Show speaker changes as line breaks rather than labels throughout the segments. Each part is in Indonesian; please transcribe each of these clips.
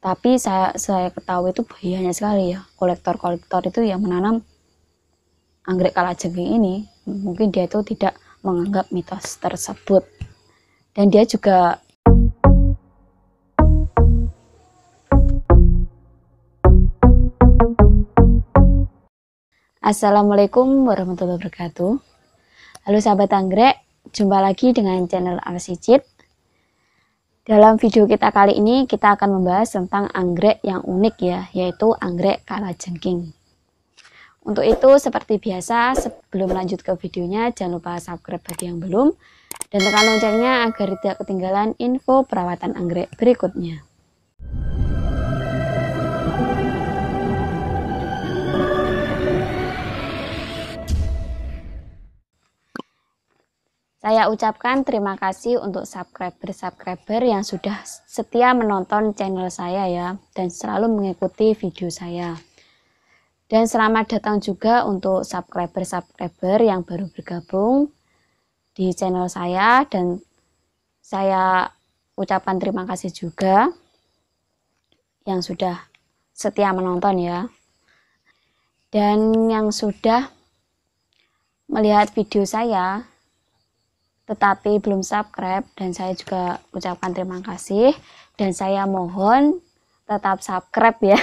tapi saya saya ketahui itu bahayanya sekali ya kolektor-kolektor itu yang menanam anggrek kalajengking ini mungkin dia itu tidak menganggap mitos tersebut dan dia juga Assalamualaikum warahmatullahi wabarakatuh Halo sahabat anggrek, jumpa lagi dengan channel Al Sijit dalam video kita kali ini kita akan membahas tentang anggrek yang unik ya, yaitu anggrek kalajengking. Untuk itu seperti biasa sebelum lanjut ke videonya jangan lupa subscribe bagi yang belum dan tekan loncengnya agar tidak ketinggalan info perawatan anggrek berikutnya. Saya ucapkan terima kasih untuk subscriber-subscriber yang sudah setia menonton channel saya ya dan selalu mengikuti video saya. Dan selamat datang juga untuk subscriber-subscriber yang baru bergabung di channel saya dan saya ucapkan terima kasih juga yang sudah setia menonton ya. Dan yang sudah melihat video saya tetapi belum subscribe dan saya juga ucapkan terima kasih dan saya mohon tetap subscribe ya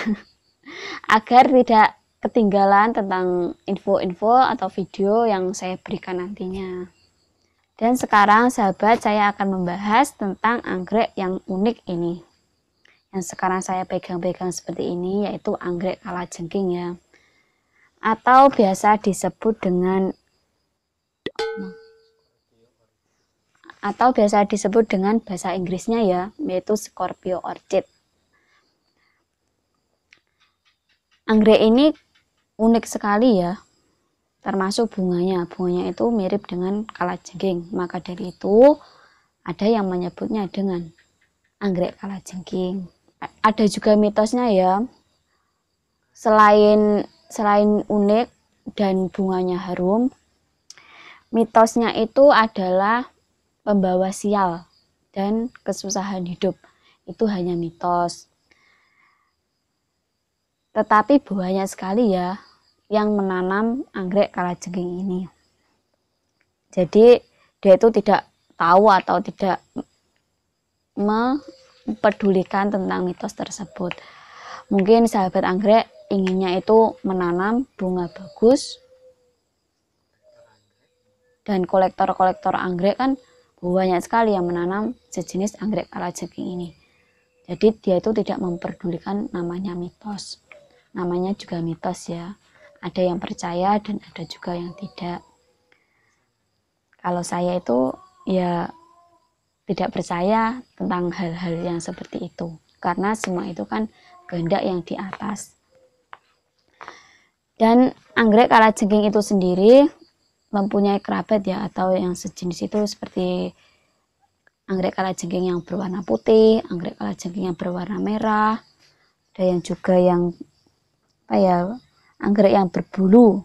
agar tidak ketinggalan tentang info-info atau video yang saya berikan nantinya. Dan sekarang sahabat saya akan membahas tentang anggrek yang unik ini. Yang sekarang saya pegang-pegang seperti ini yaitu anggrek kalajengking ya. Atau biasa disebut dengan atau biasa disebut dengan bahasa Inggrisnya ya, yaitu Scorpio orchid. Anggrek ini unik sekali ya, termasuk bunganya. Bunganya itu mirip dengan kalajengking. Maka dari itu ada yang menyebutnya dengan anggrek kalajengking. Ada juga mitosnya ya. Selain selain unik dan bunganya harum, mitosnya itu adalah pembawa sial dan kesusahan hidup. Itu hanya mitos. Tetapi banyak sekali ya yang menanam anggrek kalajengking ini. Jadi dia itu tidak tahu atau tidak mempedulikan tentang mitos tersebut. Mungkin sahabat anggrek inginnya itu menanam bunga bagus dan kolektor-kolektor anggrek kan banyak sekali yang menanam sejenis anggrek kalajengking ini. Jadi dia itu tidak memperdulikan namanya mitos. Namanya juga mitos ya. Ada yang percaya dan ada juga yang tidak. Kalau saya itu ya tidak percaya tentang hal-hal yang seperti itu. Karena semua itu kan kehendak yang di atas. Dan anggrek kalajengking itu sendiri mempunyai kerabat ya atau yang sejenis itu seperti anggrek kalajengking yang berwarna putih, anggrek kalajengking yang berwarna merah, ada yang juga yang apa ya anggrek yang berbulu.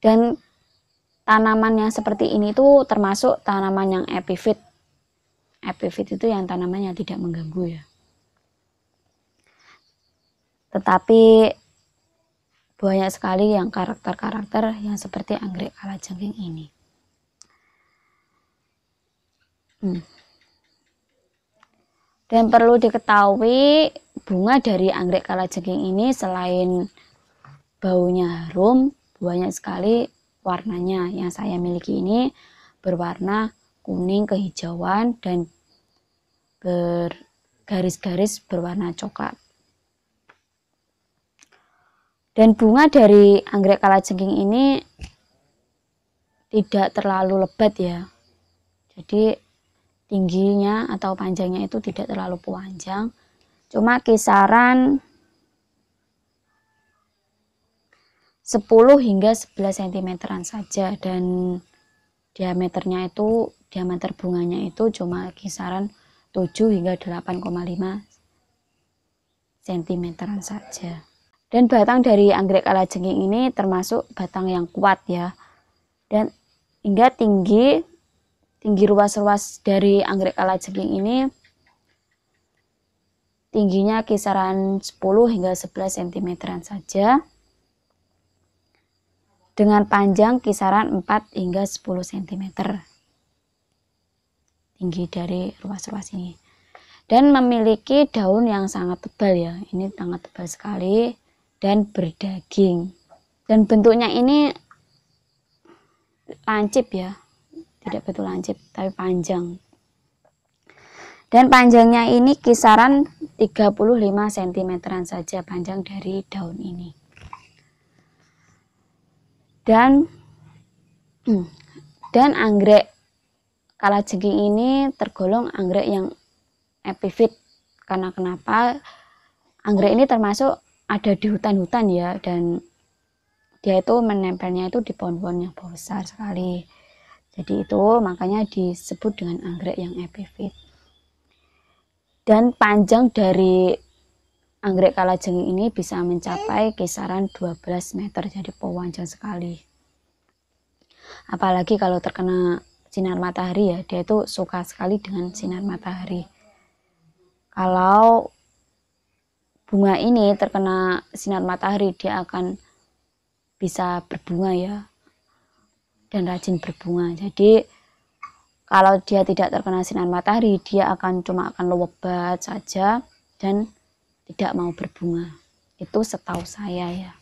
Dan tanaman yang seperti ini tuh termasuk tanaman yang epifit. Epifit itu yang tanamannya tidak mengganggu ya. Tetapi banyak sekali yang karakter-karakter yang seperti anggrek kalajengking ini. Hmm. Dan perlu diketahui bunga dari anggrek kalajengking ini selain baunya harum, banyak sekali warnanya yang saya miliki ini berwarna kuning kehijauan dan bergaris-garis berwarna coklat dan bunga dari anggrek kalajengking ini tidak terlalu lebat ya jadi tingginya atau panjangnya itu tidak terlalu panjang cuma kisaran 10 hingga 11 cm saja dan diameternya itu diameter bunganya itu cuma kisaran 7 hingga 8,5 cm saja. Dan batang dari anggrek kalajengking ini termasuk batang yang kuat ya. Dan hingga tinggi tinggi ruas-ruas dari anggrek kalajengking ini tingginya kisaran 10 hingga 11 cm saja dengan panjang kisaran 4 hingga 10 cm tinggi dari ruas-ruas ini dan memiliki daun yang sangat tebal ya ini sangat tebal sekali dan berdaging. Dan bentuknya ini lancip ya, tidak betul lancip, tapi panjang. Dan panjangnya ini kisaran 35 cm saja panjang dari daun ini. Dan hmm, dan anggrek kalajengking ini tergolong anggrek yang epifit karena kenapa anggrek ini termasuk ada di hutan-hutan ya dan dia itu menempelnya itu di pohon-pohon yang besar sekali jadi itu makanya disebut dengan anggrek yang epifit dan panjang dari anggrek kalajeng ini bisa mencapai kisaran 12 meter jadi panjang sekali apalagi kalau terkena sinar matahari ya dia itu suka sekali dengan sinar matahari kalau bunga ini terkena sinar matahari dia akan bisa berbunga ya dan rajin berbunga jadi kalau dia tidak terkena sinar matahari dia akan cuma akan lewebat saja dan tidak mau berbunga itu setahu saya ya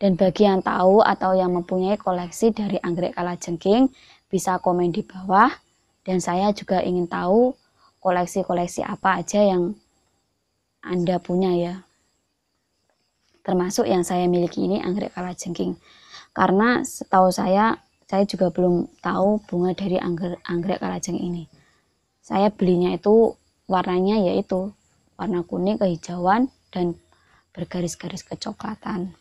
dan bagi yang tahu atau yang mempunyai koleksi dari anggrek kalajengking bisa komen di bawah dan saya juga ingin tahu koleksi-koleksi apa aja yang Anda punya ya. Termasuk yang saya miliki ini anggrek kalajengking. Karena setahu saya, saya juga belum tahu bunga dari anggrek, anggrek kalajengking ini. Saya belinya itu warnanya yaitu warna kuning, kehijauan, dan bergaris-garis kecoklatan.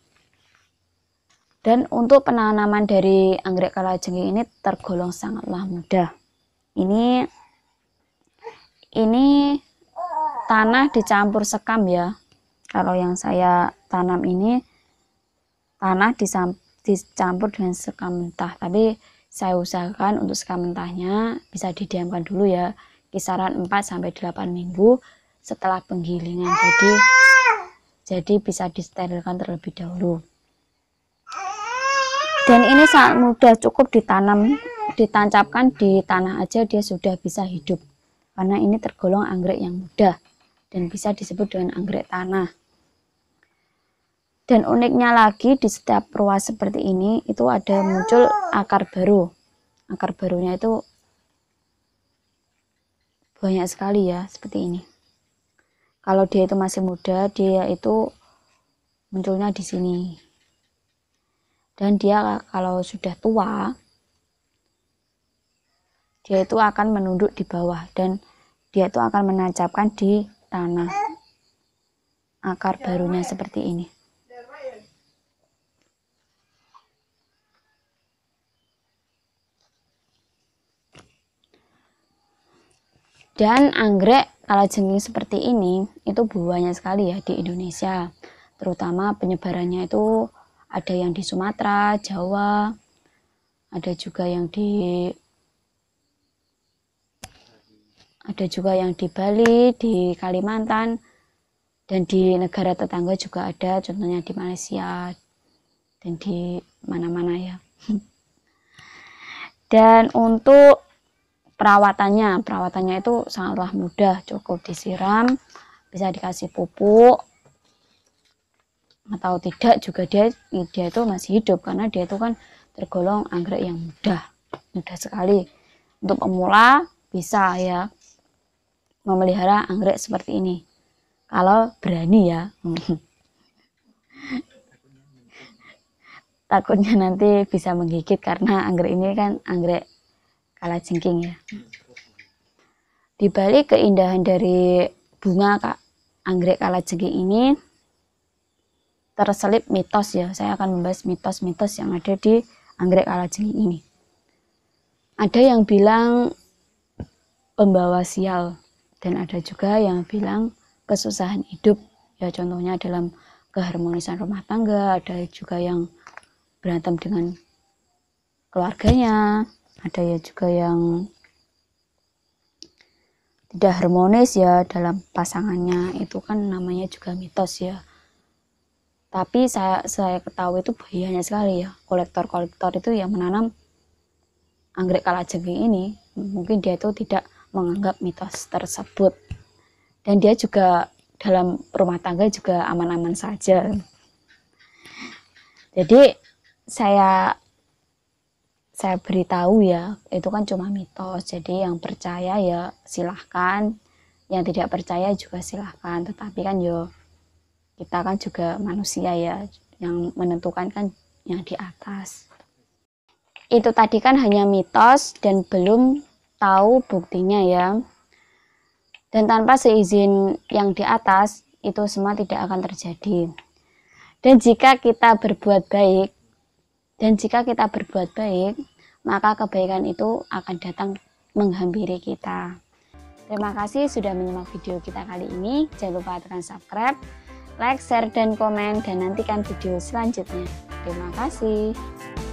Dan untuk penanaman dari anggrek kalajengking ini tergolong sangatlah mudah. Ini ini tanah dicampur sekam ya kalau yang saya tanam ini tanah dicampur dengan sekam mentah tapi saya usahakan untuk sekam mentahnya bisa didiamkan dulu ya kisaran 4 sampai 8 minggu setelah penggilingan jadi jadi bisa disterilkan terlebih dahulu dan ini sangat mudah cukup ditanam ditancapkan di tanah aja dia sudah bisa hidup karena ini tergolong anggrek yang mudah dan bisa disebut dengan anggrek tanah. Dan uniknya lagi di setiap ruas seperti ini itu ada muncul akar baru. Akar barunya itu banyak sekali ya seperti ini. Kalau dia itu masih muda, dia itu munculnya di sini. Dan dia kalau sudah tua, dia itu akan menunduk di bawah dan dia itu akan menancapkan di tanah akar barunya seperti ini. Dan anggrek kalajengking seperti ini itu buahnya sekali ya di Indonesia. Terutama penyebarannya itu ada yang di Sumatera, Jawa, ada juga yang di ada juga yang di Bali, di Kalimantan, dan di negara tetangga juga ada, contohnya di Malaysia dan di mana-mana ya. Dan untuk perawatannya, perawatannya itu sangatlah mudah, cukup disiram, bisa dikasih pupuk, atau tidak juga dia dia itu masih hidup karena dia itu kan tergolong anggrek yang mudah mudah sekali untuk pemula bisa ya memelihara anggrek seperti ini kalau berani ya takutnya nanti bisa menggigit karena anggrek ini kan anggrek kala jengking ya dibalik keindahan dari bunga kak anggrek kala jengking ini terselip mitos ya saya akan membahas mitos-mitos yang ada di anggrek kala jengking ini ada yang bilang pembawa sial dan ada juga yang bilang kesusahan hidup. Ya contohnya dalam keharmonisan rumah tangga, ada juga yang berantem dengan keluarganya, ada ya juga yang tidak harmonis ya dalam pasangannya itu kan namanya juga mitos ya tapi saya saya ketahui itu bahayanya sekali ya kolektor kolektor itu yang menanam anggrek kalajengking ini mungkin dia itu tidak menganggap mitos tersebut. Dan dia juga dalam rumah tangga juga aman-aman saja. Jadi saya saya beritahu ya, itu kan cuma mitos. Jadi yang percaya ya silahkan, yang tidak percaya juga silahkan. Tetapi kan yo kita kan juga manusia ya, yang menentukan kan yang di atas. Itu tadi kan hanya mitos dan belum tahu buktinya ya. Dan tanpa seizin yang di atas, itu semua tidak akan terjadi. Dan jika kita berbuat baik, dan jika kita berbuat baik, maka kebaikan itu akan datang menghampiri kita. Terima kasih sudah menyimak video kita kali ini. Jangan lupa tekan subscribe, like, share, dan komen, dan nantikan video selanjutnya. Terima kasih.